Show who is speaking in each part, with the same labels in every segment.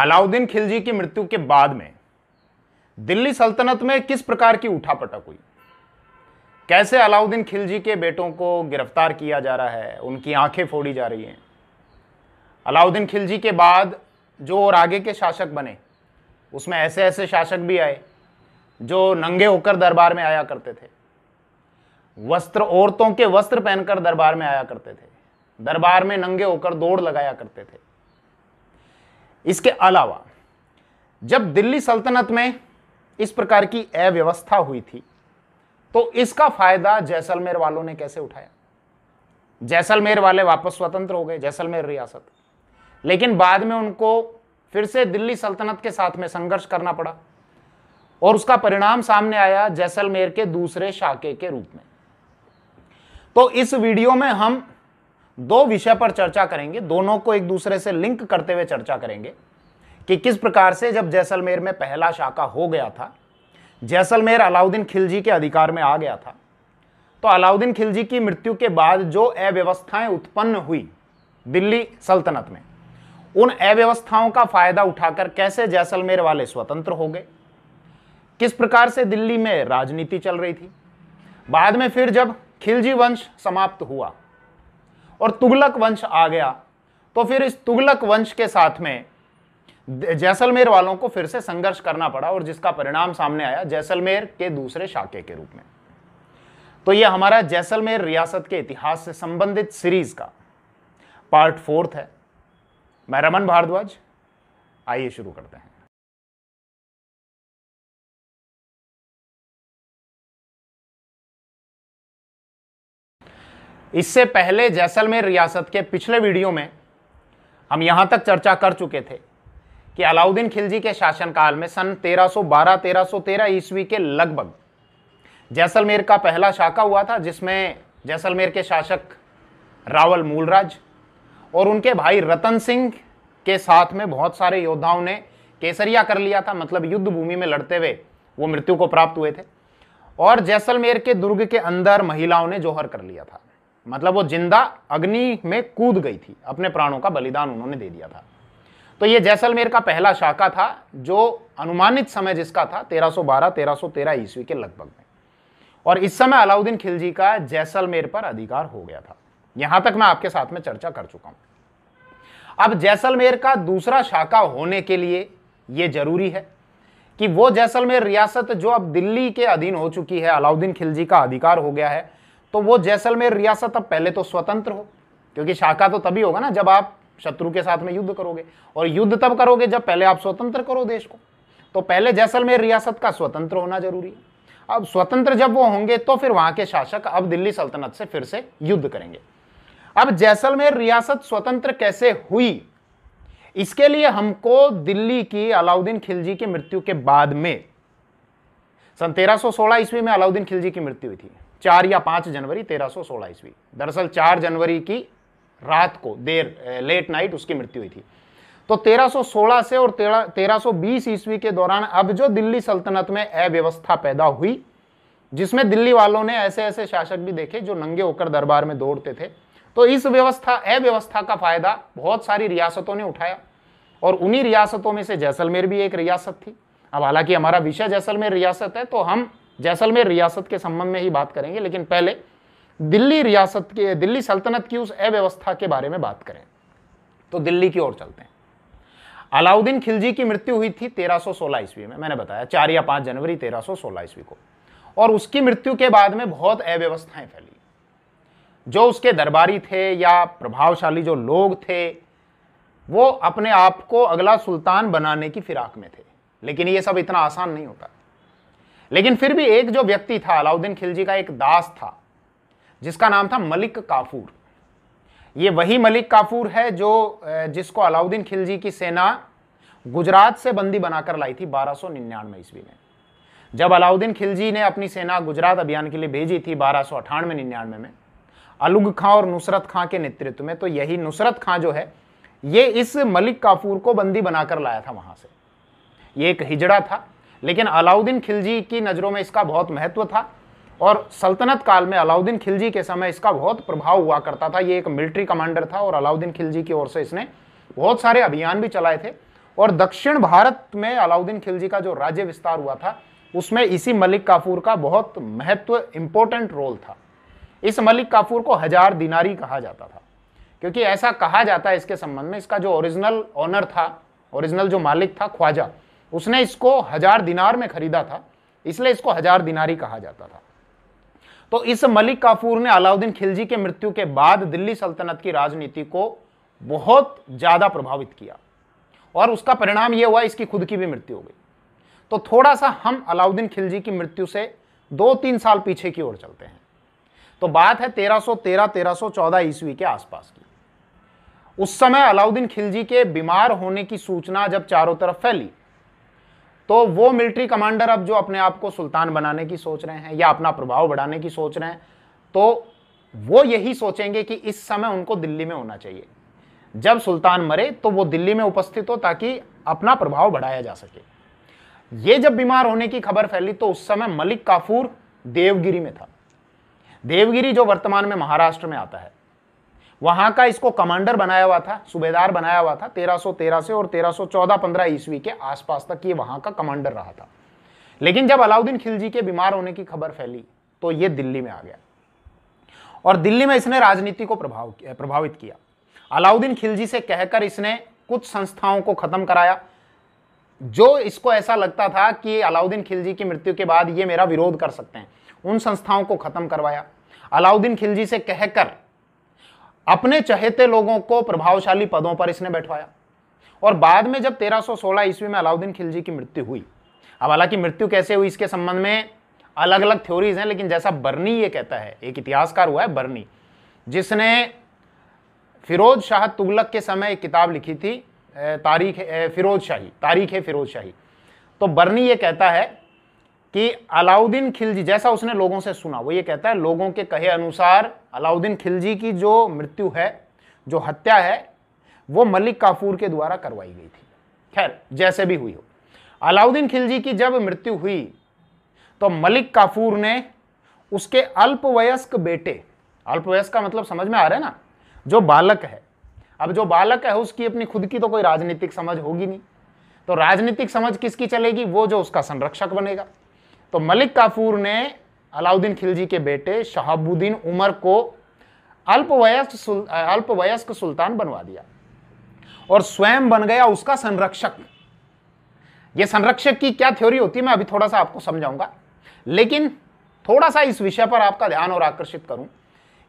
Speaker 1: अलाउद्दीन खिलजी की मृत्यु के बाद में दिल्ली सल्तनत में किस प्रकार की उठापटक हुई कैसे अलाउद्दीन खिलजी के बेटों को गिरफ्तार किया जा रहा है उनकी आंखें फोड़ी जा रही हैं अलाउद्दीन खिलजी के बाद जो और आगे के शासक बने उसमें ऐसे ऐसे शासक भी आए जो नंगे होकर दरबार में आया करते थे वस्त्र औरतों के वस्त्र पहनकर दरबार में आया करते थे दरबार में नंगे होकर दौड़ लगाया करते थे इसके अलावा जब दिल्ली सल्तनत में इस प्रकार की अव्यवस्था हुई थी तो इसका फायदा जैसलमेर वालों ने कैसे उठाया जैसलमेर वाले वापस स्वतंत्र हो गए जैसलमेर रियासत लेकिन बाद में उनको फिर से दिल्ली सल्तनत के साथ में संघर्ष करना पड़ा और उसका परिणाम सामने आया जैसलमेर के दूसरे शाके के रूप में तो इस वीडियो में हम दो विषय पर चर्चा करेंगे दोनों को एक दूसरे से लिंक करते हुए चर्चा करेंगे कि किस प्रकार से जब जैसलमेर में पहला शाखा हो गया था जैसलमेर अलाउद्दीन खिलजी के अधिकार में आ गया था तो अलाउद्दीन खिलजी की मृत्यु के बाद जो अव्यवस्थाएं उत्पन्न हुई दिल्ली सल्तनत में उन अव्यवस्थाओं का फायदा उठाकर कैसे जैसलमेर वाले स्वतंत्र हो गए किस प्रकार से दिल्ली में राजनीति चल रही थी बाद में फिर जब खिलजी वंश समाप्त हुआ और तुगलक वंश आ गया तो फिर इस तुगलक वंश के साथ में जैसलमेर वालों को फिर से संघर्ष करना पड़ा और जिसका परिणाम सामने आया जैसलमेर के दूसरे शाके के रूप में तो यह हमारा जैसलमेर रियासत के इतिहास से संबंधित सीरीज का पार्ट फोर्थ है मैं रमन भारद्वाज आइए शुरू करते हैं इससे पहले जैसलमेर रियासत के पिछले वीडियो में हम यहाँ तक चर्चा कर चुके थे कि अलाउद्दीन खिलजी के शासनकाल में सन 1312-1313 ईस्वी के लगभग जैसलमेर का पहला शाखा हुआ था जिसमें जैसलमेर के शासक रावल मूलराज और उनके भाई रतन सिंह के साथ में बहुत सारे योद्धाओं ने केसरिया कर लिया था मतलब युद्ध भूमि में लड़ते हुए वो मृत्यु को प्राप्त हुए थे और जैसलमेर के दुर्ग के अंदर महिलाओं ने जोहर कर लिया था मतलब वो जिंदा अग्नि में कूद गई थी अपने प्राणों का बलिदान उन्होंने दे दिया था तो ये जैसलमेर का पहला शाखा था जो अनुमानित समय जिसका था 1312 1313 ईस्वी के लगभग में और इस समय अलाउद्दीन खिलजी का जैसलमेर पर अधिकार हो गया था यहां तक मैं आपके साथ में चर्चा कर चुका हूं अब जैसलमेर का दूसरा शाखा होने के लिए यह जरूरी है कि वो जैसलमेर रियासत जो अब दिल्ली के अधीन हो चुकी है अलाउद्दीन खिलजी का अधिकार हो गया है तो वो जैसलमेर रियासत अब पहले तो स्वतंत्र हो क्योंकि शाखा तो तभी होगा ना जब आप शत्रु के साथ में युद्ध करोगे और युद्ध तब करोगे जब पहले आप स्वतंत्र करो देश को तो पहले जैसलमेर रियासत का स्वतंत्र होना जरूरी है अब स्वतंत्र जब वो होंगे तो फिर वहां के शासक अब दिल्ली सल्तनत से फिर से युद्ध करेंगे अब जैसलमेर रियासत स्वतंत्र कैसे हुई इसके लिए हमको दिल्ली की अलाउद्दीन खिलजी की मृत्यु के बाद में सन सोलह ईस्वी में अलाउद्दीन खिलजी की मृत्यु हुई थी चार या पांच जनवरी तेरह सौ सोलह ईस्वी दरअसल चार जनवरी की रात को देर लेट नाइट उसकी मृत्यु हुई थी तो 1316 से और 1320 ईस्वी के दौरान अब जो दिल्ली सल्तनत में अव्यवस्था पैदा हुई जिसमें दिल्ली वालों ने ऐसे ऐसे शासक भी देखे जो नंगे होकर दरबार में दौड़ते थे तो इस व्यवस्था अव्यवस्था का फायदा बहुत सारी रियासतों ने उठाया और उन्हीं रियासतों में से जैसलमेर भी एक रियासत थी अब हालांकि हमारा विषय जैसलमेर रियासत है तो हम जैसलमेर रियासत के संबंध में ही बात करेंगे लेकिन पहले दिल्ली रियासत के दिल्ली सल्तनत की उस अव्यवस्था के बारे में बात करें तो दिल्ली की ओर चलते हैं अलाउद्दीन खिलजी की मृत्यु हुई थी 1316 ईस्वी में मैंने बताया चार या पांच जनवरी 1316 ईस्वी को और उसकी मृत्यु के बाद में बहुत अव्यवस्थाएं फैली जो उसके दरबारी थे या प्रभावशाली जो लोग थे वो अपने आप को अगला सुल्तान बनाने की फिराक में थे लेकिन ये सब इतना आसान नहीं होता लेकिन फिर भी एक जो व्यक्ति था अलाउद्दीन खिलजी का एक दास था जिसका नाम था मलिक काफूर ये वही मलिक काफूर है जो जिसको अलाउद्दीन खिलजी की सेना गुजरात से बंदी बनाकर लाई थी 1299 ईस्वी में जब अलाउद्दीन खिलजी ने अपनी सेना गुजरात अभियान के लिए भेजी थी बारह सौ अठानवे निन्यानवे में अलुग खां और नुसरत खां के नेतृत्व में तो यही नुसरत खां जो है ये इस मलिक काफूर को बंदी बनाकर लाया था वहां से ये एक हिजड़ा था लेकिन अलाउद्दीन खिलजी की नज़रों में इसका बहुत महत्व था और सल्तनत काल में अलाउद्दीन खिलजी के समय इसका बहुत प्रभाव हुआ करता था ये एक मिलिट्री कमांडर था और अलाउद्दीन खिलजी की ओर से इसने बहुत सारे अभियान भी चलाए थे और दक्षिण भारत में अलाउद्दीन खिलजी का जो राज्य विस्तार हुआ था उसमें इसी मलिक काफूर का बहुत महत्व इम्पोर्टेंट रोल था इस मलिक काफूर को हजार दिनारी कहा जाता था क्योंकि ऐसा कहा जाता है इसके संबंध में इसका जो ओरिजिनल ऑनर था ओरिजिनल जो मालिक था ख्वाजा उसने इसको हजार दिनार में खरीदा था इसलिए इसको हजार दिनारी कहा जाता था तो इस मलिक काफूर ने अलाउद्दीन खिलजी के मृत्यु के बाद दिल्ली सल्तनत की राजनीति को बहुत ज़्यादा प्रभावित किया और उसका परिणाम यह हुआ इसकी खुद की भी मृत्यु हो गई तो थोड़ा सा हम अलाउद्दीन खिलजी की मृत्यु से दो तीन साल पीछे की ओर चलते हैं तो बात है 1313-1314 ईस्वी के आसपास की उस समय अलाउद्दीन खिलजी के बीमार होने की सूचना जब चारों तरफ फैली तो वो मिलिट्री कमांडर अब जो अपने आप को सुल्तान बनाने की सोच रहे हैं या अपना प्रभाव बढ़ाने की सोच रहे हैं तो वो यही सोचेंगे कि इस समय उनको दिल्ली में होना चाहिए जब सुल्तान मरे तो वो दिल्ली में उपस्थित हो ताकि अपना प्रभाव बढ़ाया जा सके ये जब बीमार होने की खबर फैली तो उस समय मलिक काफूर देवगिरी में था देवगिरी जो वर्तमान में महाराष्ट्र में आता है वहां का इसको कमांडर बनाया हुआ था सुबेदार बनाया हुआ था 1313 से और 1314-15 ईस्वी के आसपास तक ये वहां का कमांडर रहा था लेकिन जब अलाउद्दीन खिलजी के बीमार होने की खबर फैली तो ये दिल्ली में आ गया और दिल्ली में इसने राजनीति को प्रभाव प्रभावित किया अलाउद्दीन खिलजी से कहकर इसने कुछ संस्थाओं को खत्म कराया जो इसको ऐसा लगता था कि अलाउद्दीन खिलजी की मृत्यु के बाद ये मेरा विरोध कर सकते हैं उन संस्थाओं को खत्म करवाया अलाउद्दीन खिलजी से कहकर अपने चहेते लोगों को प्रभावशाली पदों पर इसने बैठवाया और बाद में जब 1316 ईस्वी में अलाउद्दीन खिलजी की मृत्यु हुई अब हालांकि मृत्यु कैसे हुई इसके संबंध में अलग अलग थ्योरीज हैं लेकिन जैसा बर्नी ये कहता है एक इतिहासकार हुआ है बर्नी जिसने फिरोज शाह तुगलक के समय एक किताब लिखी थी तारीख फिरोज शाही तारीख है फिरोज शाही तो बर्नी ये कहता है कि अलाउद्दीन खिलजी जैसा उसने लोगों से सुना वो ये कहता है लोगों के कहे अनुसार अलाउद्दीन खिलजी की जो मृत्यु है जो हत्या है वो मलिक काफूर के द्वारा करवाई गई थी खैर जैसे भी हुई हो अलाउद्दीन खिलजी की जब मृत्यु हुई तो मलिक काफूर ने उसके अल्पवयस्क बेटे अल्पवयस्क का मतलब समझ में आ रहा है ना जो बालक है अब जो बालक है उसकी अपनी खुद की तो कोई राजनीतिक समझ होगी नहीं तो राजनीतिक समझ किसकी चलेगी वो जो उसका संरक्षक बनेगा तो मलिक काफूर ने अलाउद्दीन खिलजी के बेटे शहाबुद्दीन उमर को अल्पवयस्क सुल, अल्पवयस्क सुल्तान बनवा दिया और स्वयं बन गया उसका संरक्षक यह संरक्षक की क्या थ्योरी होती है मैं अभी थोड़ा सा आपको समझाऊंगा लेकिन थोड़ा सा इस विषय पर आपका ध्यान और आकर्षित करूं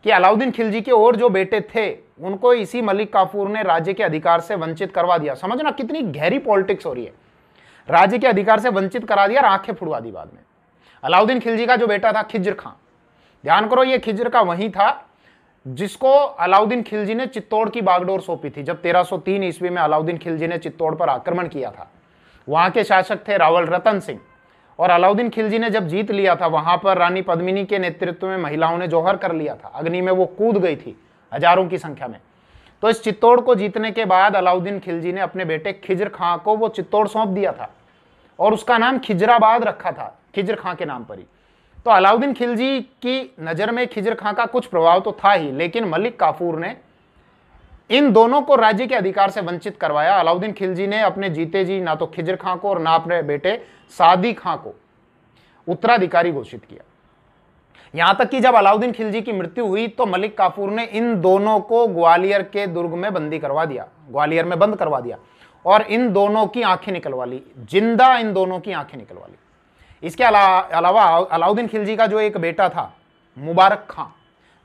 Speaker 1: कि अलाउद्दीन खिलजी के और जो बेटे थे उनको इसी मलिक काफूर ने राज्य के अधिकार से वंचित करवा दिया समझना कितनी गहरी पॉलिटिक्स हो रही है राज्य के अधिकार से वंचित करा दिया और आंखें फुड़वा दी बाद में अलाउद्दीन खिलजी का जो बेटा था खिजर खां ध्यान करो ये खिजर का वही था जिसको अलाउद्दीन खिलजी ने चित्तौड़ की बागडोर सौंपी थी जब 1303 ईस्वी में अलाउद्दीन खिलजी ने चित्तौड़ पर आक्रमण किया था वहाँ के शासक थे रावल रतन सिंह और अलाउद्दीन खिलजी ने जब जीत लिया था वहाँ पर रानी पद्मिनी के नेतृत्व में महिलाओं ने जौहर कर लिया था अग्नि में वो कूद गई थी हजारों की संख्या में तो इस चित्तौड़ को जीतने के बाद अलाउद्दीन खिलजी ने अपने बेटे खिजर खां को वो चित्तौड़ सौंप दिया था और उसका नाम खिजराबाद रखा था खिजर खां के नाम पर ही तो अलाउद्दीन खिलजी की नज़र में खिजर खां का कुछ प्रभाव तो था ही लेकिन मलिक काफूर ने इन दोनों को राज्य के अधिकार से वंचित करवाया अलाउद्दीन खिलजी ने अपने जीते जी ना तो खिजर खां को और ना अपने बेटे सादी खां को उत्तराधिकारी घोषित किया यहां तक कि जब अलाउद्दीन खिलजी की मृत्यु हुई तो मलिक काफूर ने इन दोनों को ग्वालियर के दुर्ग में बंदी करवा दिया ग्वालियर में बंद करवा दिया और इन दोनों की आंखें निकलवा ली जिंदा इन दोनों की आंखें निकलवा ली इसके अला, अलावा अलाउद्दीन खिलजी का जो एक बेटा था मुबारक खां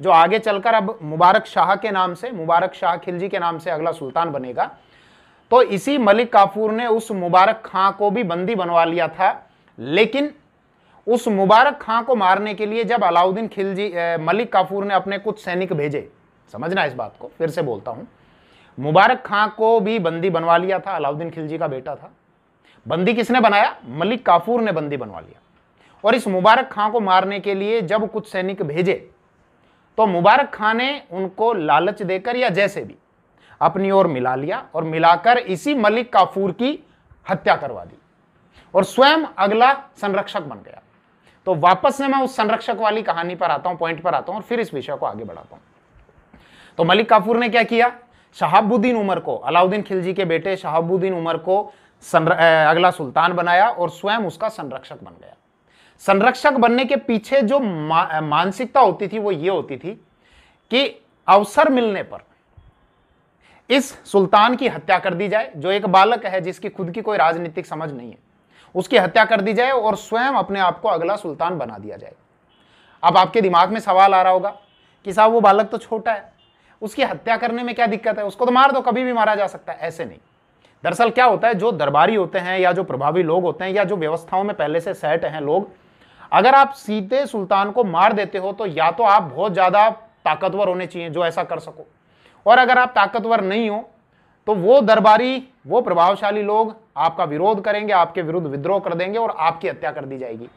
Speaker 1: जो आगे चलकर अब मुबारक शाह के नाम से मुबारक शाह खिलजी के नाम से अगला सुल्तान बनेगा तो इसी मलिक काफूर ने उस मुबारक खां को भी बंदी बनवा लिया था लेकिन उस मुबारक खां को मारने के लिए जब अलाउद्दीन खिलजी मलिक काफूर ने अपने कुछ सैनिक भेजे समझना इस बात को फिर से बोलता हूँ मुबारक खां को भी बंदी बनवा लिया था अलाउद्दीन खिलजी का बेटा था बंदी किसने बनाया मलिक काफूर ने बंदी बनवा लिया और इस मुबारक खां को मारने के लिए जब कुछ सैनिक भेजे तो मुबारक खां ने उनको लालच देकर या जैसे भी अपनी ओर मिला लिया और मिलाकर इसी मलिक काफूर की हत्या करवा दी और स्वयं अगला संरक्षक बन गया तो वापस से मैं उस संरक्षक वाली कहानी पर आता हूं पॉइंट पर आता हूं और फिर इस विषय को आगे बढ़ाता हूं तो मलिक काफूर ने क्या किया शहाबुद्दीन उमर को अलाउद्दीन खिलजी के बेटे शहाबुद्दीन उमर को अगला सुल्तान बनाया और स्वयं उसका संरक्षक बन गया संरक्षक बनने के पीछे जो मा, मानसिकता होती थी वो ये होती थी कि अवसर मिलने पर इस सुल्तान की हत्या कर दी जाए जो एक बालक है जिसकी खुद की कोई राजनीतिक समझ नहीं है उसकी हत्या कर दी जाए और स्वयं अपने आप को अगला सुल्तान बना दिया जाए अब आपके दिमाग में सवाल आ रहा होगा कि साहब वो बालक तो छोटा है उसकी हत्या करने में क्या दिक्कत है उसको तो मार दो कभी भी मारा जा सकता है ऐसे नहीं दरअसल क्या होता है जो दरबारी होते हैं या जो प्रभावी लोग होते हैं या जो व्यवस्थाओं में पहले से सेट हैं लोग अगर आप सीधे सुल्तान को मार देते हो तो या तो आप बहुत ज़्यादा ताकतवर होने चाहिए जो ऐसा कर सको और अगर आप ताकतवर नहीं हो तो वो दरबारी वो प्रभावशाली लोग आपका विरोध करेंगे आपके विरुद्ध विद्रोह कर देंगे और आपकी हत्या कर दी जाएगी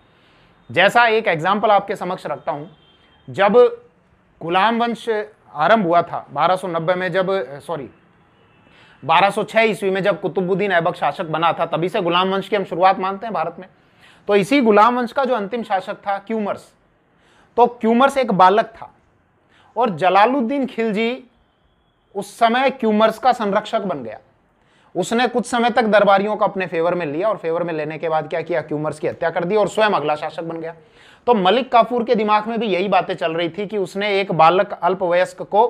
Speaker 1: जैसा एक एग्जाम्पल आपके समक्ष रखता हूँ जब गुलाम वंश आरंभ हुआ था 1290 में जब सॉरी 1206 ईस्वी में जब कुतुबुद्दीन ऐबक शासक बना था तभी से गुलाम वंश की हम शुरुआत मानते हैं भारत में तो इसी गुलाम वंश का जो अंतिम शासक था क्यूमर्स तो क्यूमर्स एक बालक था और जलालुद्दीन खिलजी उस समय क्यूमर्स का संरक्षक बन गया उसने कुछ समय तक दरबारियों को अपने फेवर में लिया और फेवर में लेने के बाद क्या किया क्यूमर्स की हत्या कर दी और स्वयं अगला शासक बन गया तो मलिक काफूर के दिमाग में भी यही बातें चल रही थी कि उसने एक बालक अल्पवयस्क को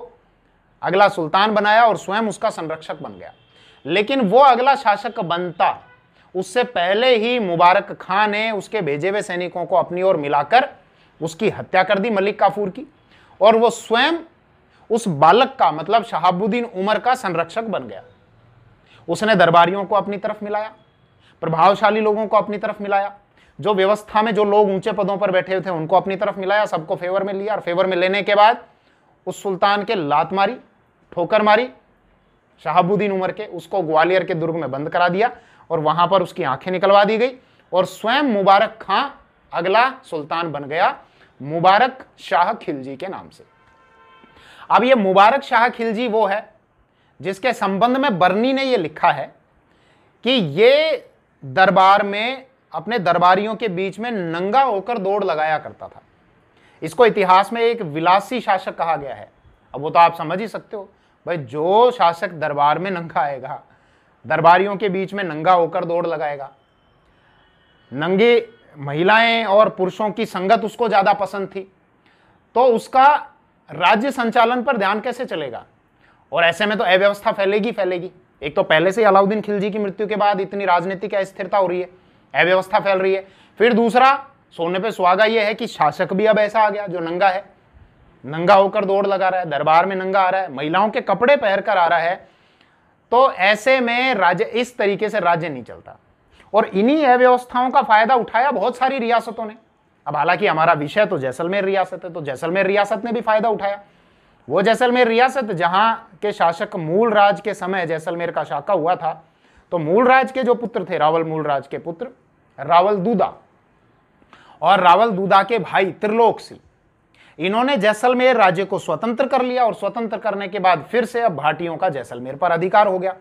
Speaker 1: अगला सुल्तान बनाया और स्वयं उसका संरक्षक बन गया लेकिन वो अगला शासक बनता उससे पहले ही मुबारक खां ने उसके भेजे हुए सैनिकों को अपनी ओर मिलाकर उसकी हत्या कर दी मलिक काफूर की और वो स्वयं उस बालक का मतलब शहाबुद्दीन उमर का संरक्षक बन गया उसने दरबारियों को अपनी तरफ मिलाया प्रभावशाली लोगों को अपनी तरफ मिलाया जो व्यवस्था में जो लोग ऊंचे पदों पर बैठे हुए थे उनको अपनी तरफ मिलाया सबको फेवर में लिया और फेवर में लेने के बाद उस सुल्तान के लात मारी ठोकर मारी शहाबुद्दीन उमर के उसको ग्वालियर के दुर्ग में बंद करा दिया और वहां पर उसकी आंखें निकलवा दी गई और स्वयं मुबारक खां अगला सुल्तान बन गया मुबारक शाह खिलजी के नाम से अब ये मुबारक शाह खिलजी वो है जिसके संबंध में बर्नी ने ये लिखा है कि ये दरबार में अपने दरबारियों के बीच में नंगा होकर दौड़ लगाया करता था इसको इतिहास में एक विलासी शासक कहा गया है अब वो तो आप समझ ही सकते हो भाई जो शासक दरबार में नंगा आएगा दरबारियों के बीच में नंगा होकर दौड़ लगाएगा नंगे महिलाएं और पुरुषों की संगत उसको ज़्यादा पसंद थी तो उसका राज्य संचालन पर ध्यान कैसे चलेगा और ऐसे में तो अव्यवस्था फैलेगी फैलेगी एक तो पहले से अलाउद्दीन खिलजी की मृत्यु के बाद इतनी राजनीतिक अस्थिरता हो रही है अव्यवस्था फैल रही है फिर दूसरा सोने पे सुहागा यह है कि शासक भी अब ऐसा आ गया जो नंगा है नंगा होकर दौड़ लगा रहा है दरबार में नंगा आ रहा है महिलाओं के कपड़े पहन कर आ रहा है तो ऐसे में राज्य इस तरीके से राज्य नहीं चलता और इन्हीं अव्यवस्थाओं का फायदा उठाया बहुत सारी रियासतों ने अब हालांकि हमारा विषय तो जैसलमेर रियासत है तो जैसलमेर रियासत ने भी फायदा उठाया वो जैसलमेर रियासत जहां के शासक मूल राज के समय जैसलमेर का शाखा हुआ था तो मूल राज के जो पुत्र थे रावल मूल राज के पुत्र रावल दूदा और रावल दूदा के भाई त्रिलोक सिंह इन्होंने जैसलमेर राज्य को स्वतंत्र कर लिया और स्वतंत्र करने के बाद फिर से अब भाटियों का जैसलमेर पर अधिकार हो गया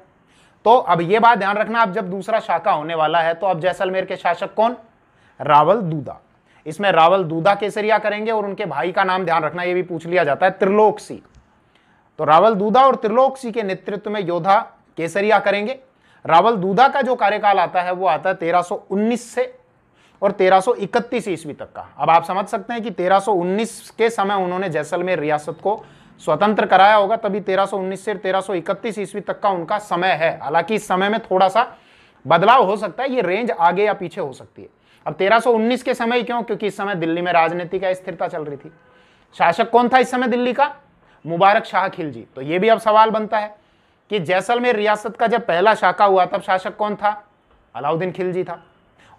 Speaker 1: तो अब यह बात ध्यान रखना अब जब दूसरा शाखा होने वाला है तो अब जैसलमेर के शासक कौन रावल दूदा इसमें रावल दूदा केसरिया करेंगे और उनके भाई का नाम ध्यान रखना यह भी पूछ लिया जाता है त्रिलोक तो रावल दूदा और त्रिलोक के नेतृत्व में योद्धा केसरिया करेंगे रावल दूदा का जो कार्यकाल आता है वो आता है 1319 से और 1331 ईस्वी तक का अब आप समझ सकते हैं कि 1319 के समय उन्होंने जैसलमेर रियासत को स्वतंत्र कराया होगा तभी 1319 से 1331 ईस्वी तक का उनका समय है हालांकि इस समय में थोड़ा सा बदलाव हो सकता है ये रेंज आगे या पीछे हो सकती है अब 1319 के समय क्यों क्योंकि इस समय दिल्ली में राजनीति का स्थिरता चल रही थी शासक कौन था इस समय दिल्ली का मुबारक शाह खिलजी तो ये भी अब सवाल बनता है कि जैसलमेर रियासत का जब पहला शाखा हुआ तब शासक कौन था अलाउद्दीन खिलजी था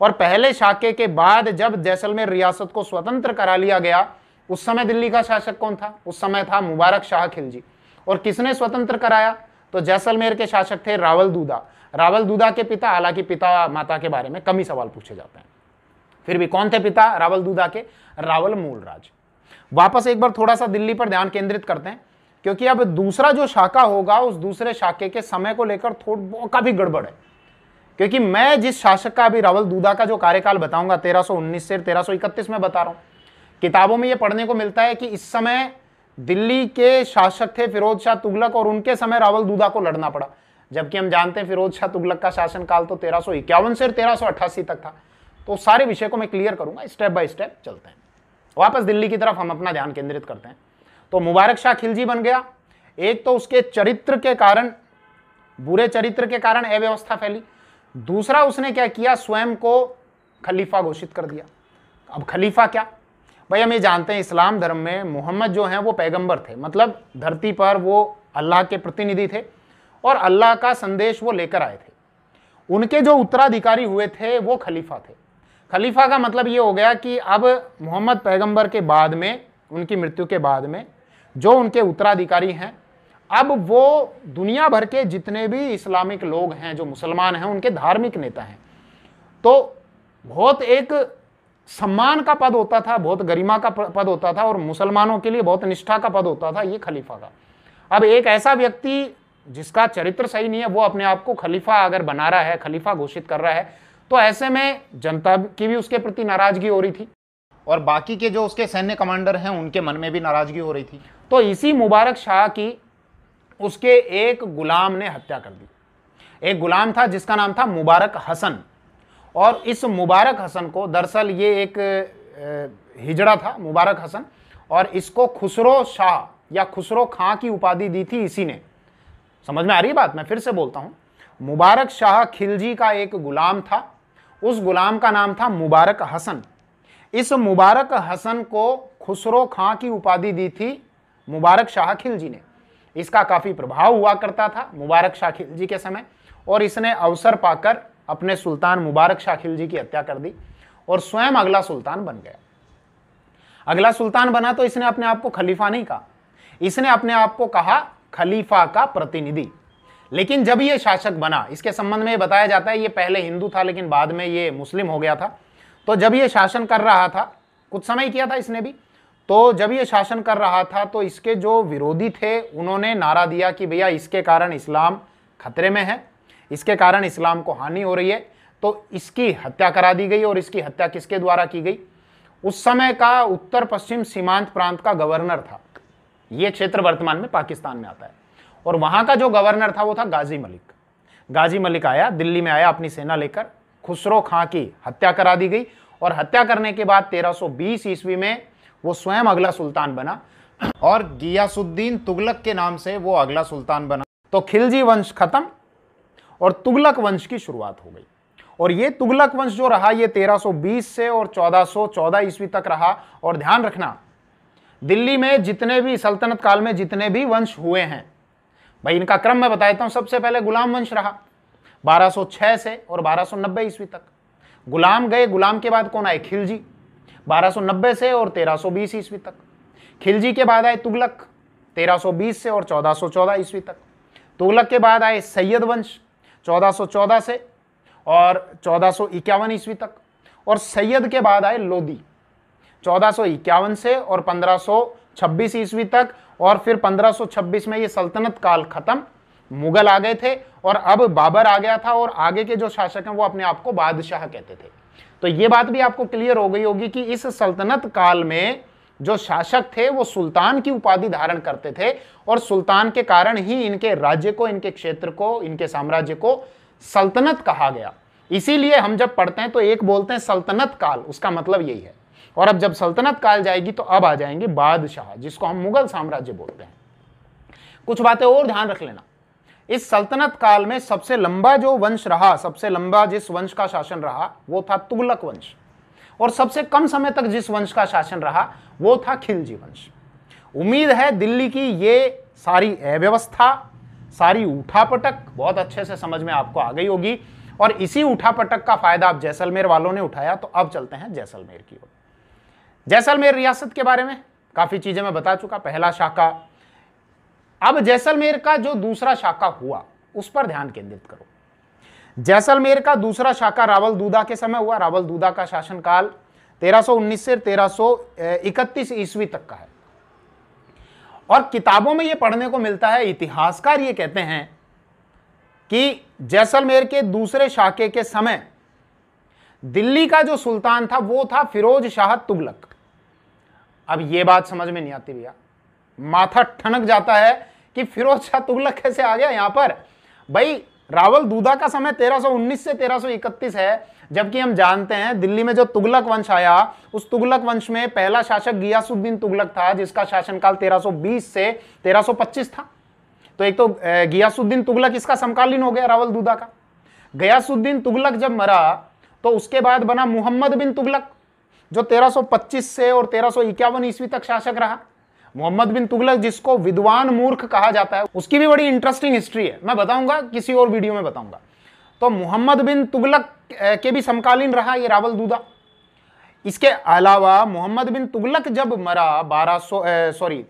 Speaker 1: और पहले शाके के बाद जब जैसलमेर रियासत को स्वतंत्र करा लिया गया उस समय दिल्ली का शासक कौन था उस समय था मुबारक शाह खिलजी और किसने स्वतंत्र कराया तो जैसलमेर के शासक थे रावल दूदा रावल दूदा के पिता हालांकि पिता माता के बारे में कमी सवाल पूछे जाते हैं फिर भी कौन थे पिता रावल दूदा के रावल मूलराज वापस एक बार थोड़ा सा दिल्ली पर ध्यान केंद्रित करते हैं क्योंकि अब दूसरा जो शाखा होगा उस दूसरे शाखे के समय को लेकर थोड़ा काफी गड़बड़ है क्योंकि मैं जिस शासक का अभी रावल दूधा का जो कार्यकाल बताऊंगा 1319 से 1331 में बता रहा हूं किताबों में यह पढ़ने को मिलता है कि इस समय दिल्ली के शासक थे फिरोज शाह तुगलक और उनके समय रावल दूधा को लड़ना पड़ा जबकि हम जानते हैं फिरोज शाह तुगलक का शासनकाल तो तेरह से तेरह तक था तो सारे विषय को मैं क्लियर करूंगा स्टेप बाय स्टेप चलते हैं वापस दिल्ली की तरफ हम अपना ध्यान केंद्रित करते हैं तो मुबारक शाह खिलजी बन गया एक तो उसके चरित्र के कारण बुरे चरित्र के कारण अव्यवस्था फैली दूसरा उसने क्या किया स्वयं को खलीफा घोषित कर दिया अब खलीफा क्या भाई हम ये जानते हैं इस्लाम धर्म में मोहम्मद जो हैं वो पैगंबर थे मतलब धरती पर वो अल्लाह के प्रतिनिधि थे और अल्लाह का संदेश वो लेकर आए थे उनके जो उत्तराधिकारी हुए थे वो खलीफा थे खलीफा का मतलब ये हो गया कि अब मोहम्मद पैगंबर के बाद में उनकी मृत्यु के बाद में जो उनके उत्तराधिकारी हैं अब वो दुनिया भर के जितने भी इस्लामिक लोग हैं जो मुसलमान हैं उनके धार्मिक नेता हैं तो बहुत एक सम्मान का पद होता था बहुत गरिमा का पद होता था और मुसलमानों के लिए बहुत निष्ठा का पद होता था ये खलीफा का अब एक ऐसा व्यक्ति जिसका चरित्र सही नहीं है वो अपने आप को खलीफा अगर बना रहा है खलीफा घोषित कर रहा है तो ऐसे में जनता की भी उसके प्रति नाराजगी हो रही थी और बाकी के जो उसके सैन्य कमांडर हैं उनके मन में भी नाराजगी हो रही थी तो इसी मुबारक शाह की उसके एक गुलाम ने हत्या कर दी एक गुलाम था जिसका नाम था मुबारक हसन और इस मुबारक हसन को दरअसल ये एक हिजड़ा था मुबारक हसन और इसको खुसरो शाह या खुसरो खां की उपाधि दी थी इसी ने समझ में आ रही बात मैं फिर से बोलता हूँ मुबारक शाह खिलजी का एक गुलाम था उस गुलाम का नाम था मुबारक हसन इस मुबारक हसन को खुसरो खां की उपाधि दी थी मुबारक शाह खिलजी ने इसका काफ़ी प्रभाव हुआ करता था मुबारक शाखिल जी के समय और इसने अवसर पाकर अपने सुल्तान मुबारक शाखिल जी की हत्या कर दी और स्वयं अगला सुल्तान बन गया अगला सुल्तान बना तो इसने अपने आप को खलीफा नहीं कहा इसने अपने आप को कहा खलीफा का प्रतिनिधि लेकिन जब ये शासक बना इसके संबंध में बताया जाता है ये पहले हिंदू था लेकिन बाद में ये मुस्लिम हो गया था तो जब ये शासन कर रहा था कुछ समय किया था इसने भी तो जब ये शासन कर रहा था तो इसके जो विरोधी थे उन्होंने नारा दिया कि भैया इसके कारण इस्लाम खतरे में है इसके कारण इस्लाम को हानि हो रही है तो इसकी हत्या करा दी गई और इसकी हत्या किसके द्वारा की गई उस समय का उत्तर पश्चिम सीमांत प्रांत का गवर्नर था ये क्षेत्र वर्तमान में पाकिस्तान में आता है और वहाँ का जो गवर्नर था वो था गाजी मलिक गाजी मलिक आया दिल्ली में आया अपनी सेना लेकर खुसरो खां की हत्या करा दी गई और हत्या करने के बाद 1320 ईस्वी में वो स्वयं अगला सुल्तान बना और गियासुद्दीन तुगलक के नाम से वो अगला सुल्तान बना तो खिलजी वंश खत्म और तुगलक वंश की शुरुआत हो गई और ये तुगलक वंश जो रहा ये 1320 से और 1414 ईस्वी तक रहा और ध्यान रखना दिल्ली में जितने भी सल्तनत काल में जितने भी वंश हुए हैं भाई इनका क्रम मैं बता देता हूँ सबसे पहले गुलाम वंश रहा 1206 से और 1290 ईस्वी तक गुलाम गए गुलाम के बाद कौन आए खिलजी 1290 से और 1320 ईस्वी तक खिलजी के बाद आए तुगलक 1320 से और 1414 ईस्वी तक तुगलक के बाद आए सैयद वंश 1414 से और चौदह ईस्वी तक और सैयद के बाद आए लोदी चौदह से और 1526 ईस्वी तक और फिर 1526 में ये सल्तनत काल खत्म मुगल आ गए थे और अब बाबर आ गया था और आगे के जो शासक हैं वो अपने आप को बादशाह कहते थे तो ये बात भी आपको क्लियर हो गई होगी कि इस सल्तनत काल में जो शासक थे वो सुल्तान की उपाधि धारण करते थे और सुल्तान के कारण ही इनके राज्य को इनके क्षेत्र को इनके साम्राज्य को सल्तनत कहा गया इसीलिए हम जब पढ़ते हैं तो एक बोलते हैं सल्तनत काल उसका मतलब यही है और अब जब सल्तनत काल जाएगी तो अब आ जाएंगे बादशाह जिसको हम मुगल साम्राज्य बोलते हैं कुछ बातें और ध्यान रख लेना इस सल्तनत काल में सबसे लंबा जो वंश रहा सबसे लंबा जिस वंश का शासन रहा वो था तुगलक वंश और सबसे कम समय तक जिस वंश का शासन रहा वो था खिलजी वंश उम्मीद है दिल्ली की ये सारी अव्यवस्था सारी उठापटक बहुत अच्छे से समझ में आपको आ गई होगी और इसी उठापटक का फायदा आप जैसलमेर वालों ने उठाया तो अब चलते हैं जैसलमेर की ओर जैसलमेर रियासत के बारे में काफ़ी चीज़ें मैं बता चुका पहला शाखा अब जैसलमेर का जो दूसरा शाखा हुआ उस पर ध्यान केंद्रित करो जैसलमेर का दूसरा शाखा रावल दूधा के समय हुआ रावल दूधा का शासनकाल 1319 से 1331 ईस्वी तक का है और किताबों में यह पढ़ने को मिलता है इतिहासकार ये कहते हैं कि जैसलमेर के दूसरे शाखे के समय दिल्ली का जो सुल्तान था वो था फिरोज शाह तुगलक अब ये बात समझ में नहीं आती भैया माथा ठनक जाता है कि फिरोज शाह तुगलक कैसे आ गया यहां पर भाई रावल दूधा का समय 1319 से 1331 है जबकि हम जानते हैं दिल्ली में जो तुगलक वंश आया उस तुगलक वंश में पहला शासक गियासुद्दीन तुगलक था जिसका शासनकाल 1320 से 1325 था तो एक तो गियासुद्दीन तुगलक इसका समकालीन हो गया रावल दूधा का गयासुद्दीन तुगलक जब मरा तो उसके बाद बना मोहम्मद बिन तुगलक जो तेरह से और तेरह ईस्वी तक शासक रहा मोहम्मद बिन तुगलक जिसको विद्वान मूर्ख कहा जाता है उसकी भी बड़ी इंटरेस्टिंग हिस्ट्री है मैं बताऊंगा किसी और वीडियो में बताऊंगा तो मोहम्मद बिन तुगलक के भी समकालीन रहा ये रावल दूधा इसके अलावा मोहम्मद बिन तुगलक जब मरा बारह सॉरी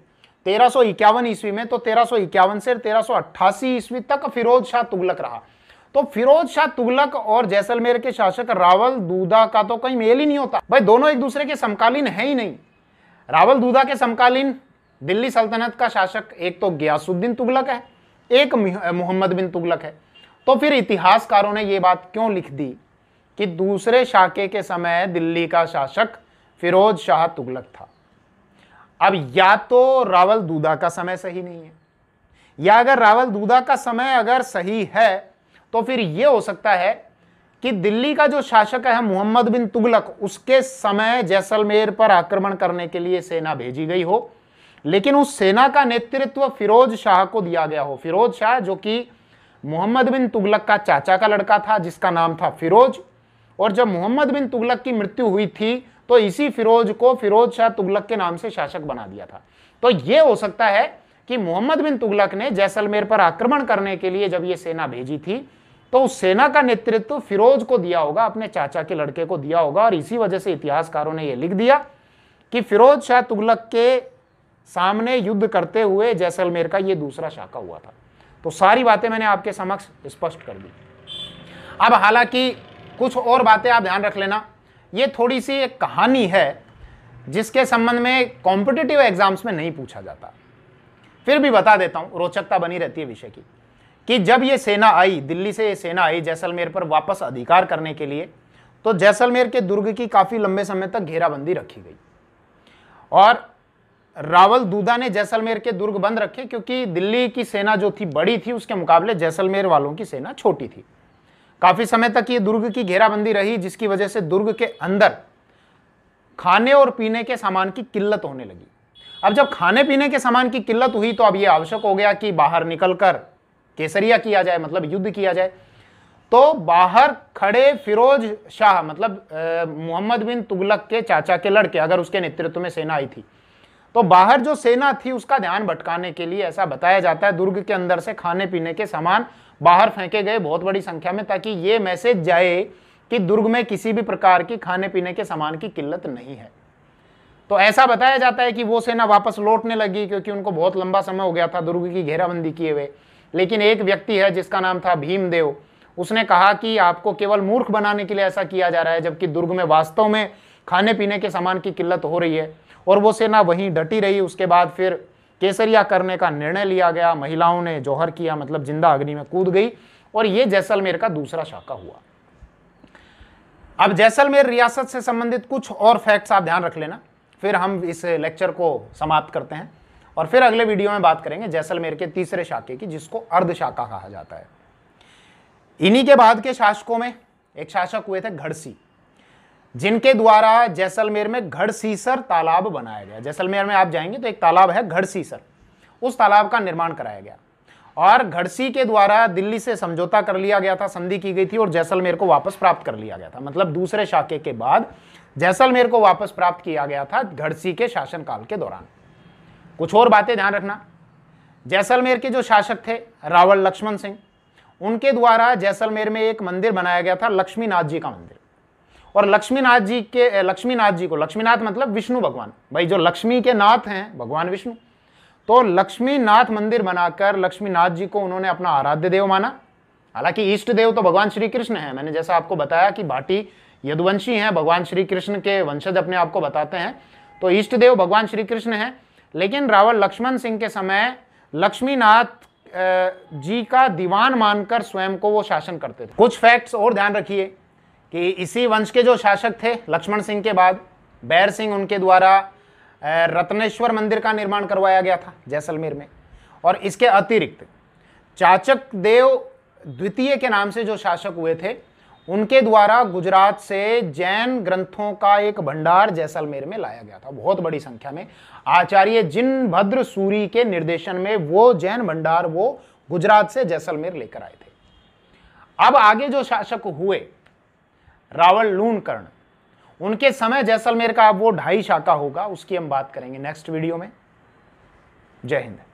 Speaker 1: तेरह सौ इक्यावन ईस्वी में तो तेरह इक्यावन से तेरह सौ अट्ठासी ईस्वी तक फिरोज शाह तुगलक रहा तो फिरोज शाह तुगलक और जैसलमेर के शासक रावल दूधा का तो कहीं मेल ही नहीं होता भाई दोनों एक दूसरे के समकालीन है ही नहीं रावल दूधा के समकालीन दिल्ली सल्तनत का शासक एक तो गयासुद्दीन तुगलक है एक मोहम्मद बिन तुगलक है तो फिर इतिहासकारों ने यह बात क्यों लिख दी कि दूसरे शाके के समय दिल्ली का शासक फिरोज शाह तुगलक था अब या तो रावल दूधा का समय सही नहीं है या अगर रावल दूदा का समय अगर सही है तो फिर यह हो सकता है कि दिल्ली का जो शासक है मोहम्मद बिन तुगलक उसके समय जैसलमेर पर आक्रमण करने के लिए सेना भेजी गई हो लेकिन उस सेना का नेतृत्व फिरोज शाह को दिया गया हो फिरोज शाह जो कि मोहम्मद बिन तुगलक का चाचा का लड़का था जिसका नाम था फिरोज और जब मोहम्मद बिन तुगलक की मृत्यु हुई थी तो इसी फिरोज को फिरोज शाह तुगलक के नाम से शासक बना दिया था तो यह हो सकता है कि मोहम्मद बिन तुगलक ने जैसलमेर पर आक्रमण करने के लिए जब ये सेना भेजी थी तो उस सेना का नेतृत्व फिरोज को दिया होगा अपने चाचा के लड़के को दिया होगा और इसी वजह से इतिहासकारों ने यह लिख दिया कि फिरोज शाह तुगलक के सामने युद्ध करते हुए जैसलमेर का ये दूसरा शाखा हुआ था तो सारी बातें मैंने आपके समक्ष स्पष्ट कर दी अब हालांकि कुछ और बातें आप ध्यान रख लेना ये थोड़ी सी एक कहानी है जिसके संबंध में कॉम्पिटिटिव एग्जाम्स में नहीं पूछा जाता फिर भी बता देता हूँ रोचकता बनी रहती है विषय की कि जब ये सेना आई दिल्ली से ये सेना आई जैसलमेर पर वापस अधिकार करने के लिए तो जैसलमेर के दुर्ग की काफ़ी लंबे समय तक घेराबंदी रखी गई और रावल दूदा ने जैसलमेर के दुर्ग बंद रखे क्योंकि दिल्ली की सेना जो थी बड़ी थी उसके मुकाबले जैसलमेर वालों की सेना छोटी थी काफी समय तक ये दुर्ग की घेराबंदी रही जिसकी वजह से दुर्ग के अंदर खाने और पीने के सामान की किल्लत होने लगी अब जब खाने पीने के सामान की किल्लत हुई तो अब यह आवश्यक हो गया कि बाहर निकलकर केसरिया किया जाए मतलब युद्ध किया जाए तो बाहर खड़े फिरोज शाह मतलब मोहम्मद बिन तुगलक के चाचा के लड़के अगर उसके नेतृत्व में सेना आई थी तो बाहर जो सेना थी उसका ध्यान भटकाने के लिए ऐसा बताया जाता है दुर्ग के अंदर से खाने पीने के सामान बाहर फेंके गए बहुत बड़ी संख्या में ताकि ये मैसेज जाए कि दुर्ग में किसी भी प्रकार की खाने पीने के सामान की किल्लत नहीं है तो ऐसा बताया जाता है कि वो सेना वापस लौटने लगी क्योंकि उनको बहुत लंबा समय हो गया था दुर्ग की घेराबंदी किए हुए लेकिन एक व्यक्ति है जिसका नाम था भीमदेव उसने कहा कि आपको केवल मूर्ख बनाने के लिए ऐसा किया जा रहा है जबकि दुर्ग में वास्तव में खाने पीने के सामान की किल्लत हो रही है और वो सेना वहीं डटी रही उसके बाद फिर केसरिया करने का निर्णय लिया गया महिलाओं ने जौहर किया मतलब जिंदा अग्नि में कूद गई और ये जैसलमेर का दूसरा शाखा हुआ अब जैसलमेर रियासत से संबंधित कुछ और फैक्ट्स आप ध्यान रख लेना फिर हम इस लेक्चर को समाप्त करते हैं और फिर अगले वीडियो में बात करेंगे जैसलमेर के तीसरे शाखे की जिसको अर्ध शाखा कहा जाता है इन्हीं के बाद के शासकों में एक शासक हुए थे घड़सी जिनके द्वारा जैसलमेर में घड़सीसर तालाब बनाया गया जैसलमेर में आप जाएंगे तो एक तालाब है घड़सीसर उस तालाब का निर्माण कराया गया और घड़सी के द्वारा दिल्ली से समझौता कर लिया गया था संधि की गई थी और जैसलमेर को वापस प्राप्त कर लिया गया था मतलब दूसरे शाखे के बाद जैसलमेर को वापस प्राप्त किया गया था घड़सी के शासनकाल के दौरान कुछ और बातें ध्यान रखना जैसलमेर के जो शासक थे रावल लक्ष्मण सिंह उनके द्वारा जैसलमेर में एक मंदिर बनाया गया था लक्ष्मीनाथ जी का मंदिर और लक्ष्मीनाथ जी के लक्ष्मीनाथ जी को लक्ष्मीनाथ मतलब विष्णु भगवान भाई जो लक्ष्मी के नाथ हैं भगवान विष्णु तो लक्ष्मीनाथ मंदिर बनाकर लक्ष्मीनाथ जी को उन्होंने अपना आराध्य देव माना हालांकि इष्ट देव तो भगवान श्री कृष्ण है मैंने जैसा आपको बताया कि भाटी यदुवंशी हैं भगवान श्री कृष्ण के वंशज अपने आप को बताते हैं तो इष्ट देव भगवान श्री कृष्ण हैं लेकिन रावण लक्ष्मण सिंह के समय लक्ष्मीनाथ जी का दीवान मानकर स्वयं को वो शासन करते थे कुछ फैक्ट्स और ध्यान रखिए कि इसी वंश के जो शासक थे लक्ष्मण सिंह के बाद बैर सिंह उनके द्वारा रत्नेश्वर मंदिर का निर्माण करवाया गया था जैसलमेर में और इसके अतिरिक्त चाचक देव द्वितीय के नाम से जो शासक हुए थे उनके द्वारा गुजरात से जैन ग्रंथों का एक भंडार जैसलमेर में लाया गया था बहुत बड़ी संख्या में आचार्य जिन भद्र सूरी के निर्देशन में वो जैन भंडार वो गुजरात से जैसलमेर लेकर आए थे अब आगे जो शासक हुए रावल लून कर्ण उनके समय जैसलमेर का अब वो ढाई शाखा होगा उसकी हम बात करेंगे नेक्स्ट वीडियो में जय हिंद